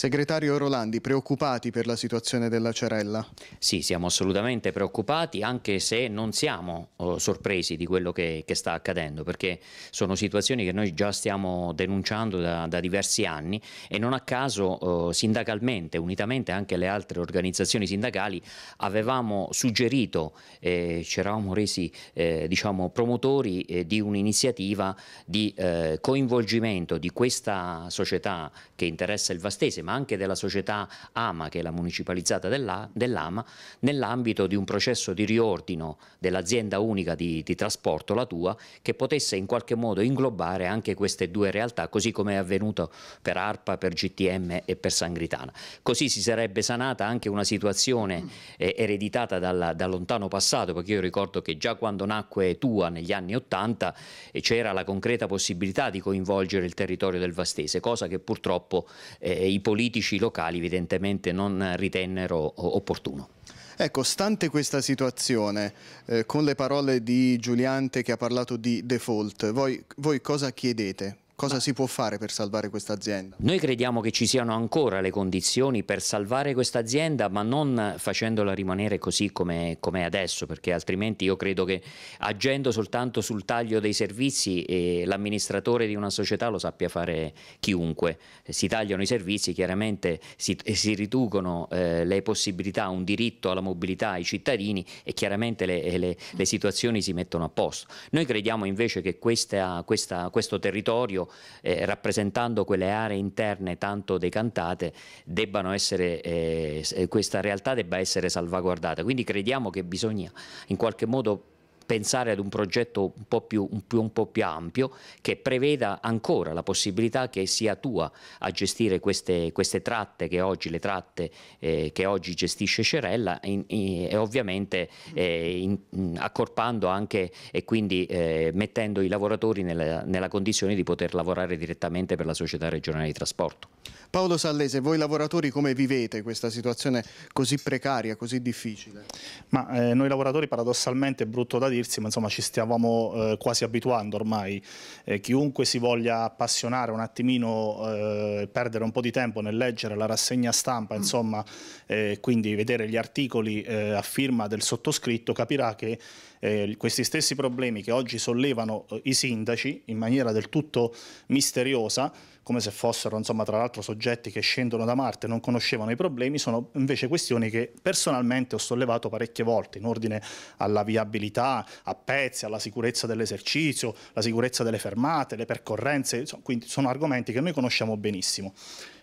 Segretario Rolandi, preoccupati per la situazione della Cerella? Sì, siamo assolutamente preoccupati, anche se non siamo oh, sorpresi di quello che, che, sta accadendo, perché sono situazioni che noi già stiamo denunciando da, da diversi anni e non a caso oh, sindacalmente, unitamente anche alle altre organizzazioni sindacali, avevamo suggerito, eh, ci eravamo resi eh, diciamo, promotori eh, di un'iniziativa di eh, coinvolgimento di questa società che interessa il Vastese, ma anche della società AMA, che è la municipalizzata dell'AMA, nell'ambito di un processo di riordino dell'azienda unica di, di, trasporto, la tua, che potesse in qualche modo inglobare anche queste due realtà, così come è avvenuto per ARPA, per GTM e per Sangritana. Così si sarebbe sanata anche una situazione mm. eh, ereditata dal, dal, lontano passato, perché io ricordo che già quando nacque tua negli anni Ottanta eh, c'era la concreta possibilità di coinvolgere il territorio del Vastese, cosa che purtroppo eh, i politici politici locali evidentemente non ritennero opportuno. Ecco, stante questa situazione, eh, con le parole di Giuliante che ha parlato di default, voi, voi cosa chiedete? Cosa si può fare per salvare questa azienda? Noi crediamo che ci siano ancora le condizioni per salvare questa azienda, ma non facendola rimanere così come, è adesso, perché altrimenti io credo che agendo soltanto sul taglio dei servizi eh, l'amministratore di una società lo sappia fare chiunque. Eh, si tagliano i servizi, chiaramente si, eh, si riducono eh, le possibilità, un diritto alla mobilità ai cittadini e chiaramente le, eh, le, le situazioni si mettono a posto. Noi crediamo invece che questa, questa, questo territorio eh, rappresentando quelle aree interne tanto decantate, debbano essere, eh, eh, questa realtà debba essere salvaguardata. Quindi crediamo che bisogna in qualche modo pensare ad un progetto un po' più, un, più, un po' più, ampio che preveda ancora la possibilità che sia tua a gestire queste, queste tratte che oggi, tratte, eh, che oggi gestisce Cerella in, in, e ovviamente eh, in, accorpando anche e quindi eh, mettendo i lavoratori nella, nella condizione di poter lavorare direttamente per la società regionale di trasporto. Paolo Sallese, voi lavoratori come vivete questa situazione così precaria, così difficile? Ma eh, noi lavoratori paradossalmente è brutto da dire dirsi, ma insomma ci stiamo eh, quasi abituando ormai. Eh, chiunque si voglia appassionare un attimino, eh, perdere un po' di tempo nel leggere la rassegna stampa, mm. insomma, eh, quindi vedere gli articoli eh, a firma del sottoscritto, capirà che eh, questi stessi problemi che oggi sollevano i sindaci in maniera del tutto misteriosa, come se fossero, insomma, tra l'altro soggetti che scendono da Marte, e non conoscevano i problemi, sono invece questioni che personalmente ho sollevato parecchie volte in ordine alla viabilità, a pezzi, alla sicurezza dell'esercizio, la sicurezza delle fermate, le percorrenze, insomma, quindi sono argomenti che noi conosciamo benissimo.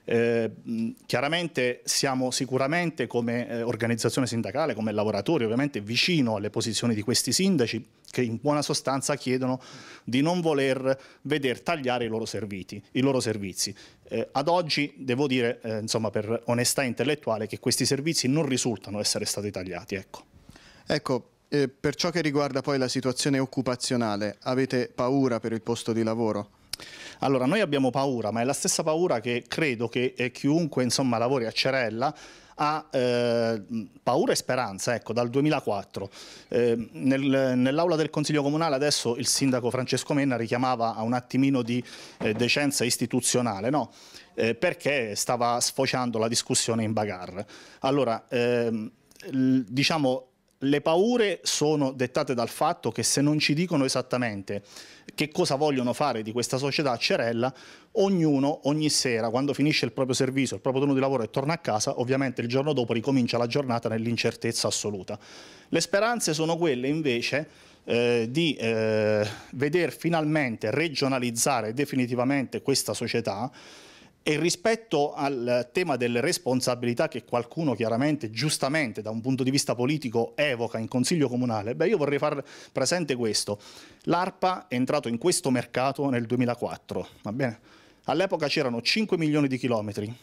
Eh, chiaramente siamo sicuramente come eh, organizzazione sindacale, come lavoratori, ovviamente vicino alle posizioni di questi sindaci che in buona sostanza chiedono di non voler vedere tagliare i loro, serviti, i loro servizi. Eh, ad oggi devo dire, eh, insomma, per onestà intellettuale, che questi servizi non risultano essere stati tagliati. Ecco. ecco eh, per ciò che riguarda poi la situazione occupazionale, avete paura per il posto di lavoro? Allora, noi abbiamo paura, ma è la stessa paura che credo che eh, chiunque insomma, lavori a Cerella ha eh, paura e speranza ecco, dal 2004. Eh, nel, nell'aula del Consiglio Comunale adesso il sindaco Francesco Menna richiamava a un attimino di eh, decenza istituzionale, no? Eh, perché stava sfociando la discussione in bagarre. Allora, ehm, diciamo le paure sono dettate dal fatto che se non ci dicono esattamente che cosa vogliono fare di questa società a Cerella, ognuno ogni sera quando finisce il proprio servizio, il proprio turno di lavoro e torna a casa, ovviamente il giorno dopo ricomincia la giornata nell'incertezza assoluta. Le speranze sono quelle invece eh, di eh, veder finalmente regionalizzare definitivamente questa società e rispetto al tema delle responsabilità che qualcuno chiaramente, giustamente, da un punto di vista politico evoca in Consiglio Comunale, beh, io vorrei far presente questo. L'ARPA è entrato in questo mercato nel 2004, va bene? All'epoca c'erano 5 milioni di chilometri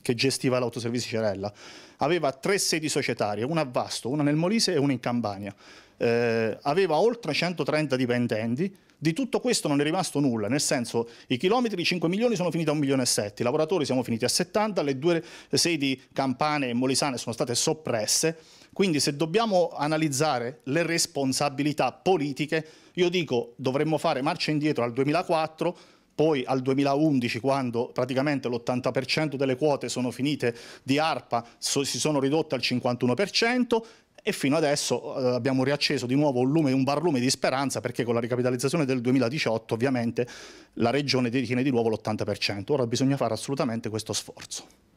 che gestiva l'autoservizi Cerella. Aveva tre sedi societarie, una a Vasto, una nel Molise e una in Campania. Eh, aveva oltre 130 dipendenti di tutto questo non è rimasto nulla, nel senso i chilometri di 5 milioni sono finiti a 1 milione e 7, i lavoratori siamo finiti a 70, le due sedi campane e molisane sono state soppresse, quindi se dobbiamo analizzare le responsabilità politiche, io dico dovremmo fare marcia indietro al 2004, poi al 2011 quando praticamente l'80% delle quote sono finite di ARPA si sono ridotte al 51% e fino adesso eh, abbiamo riacceso di nuovo un, lume, un barlume di speranza perché con la ricapitalizzazione del 2018 ovviamente la regione detiene di nuovo l'80%, ora bisogna fare assolutamente questo sforzo.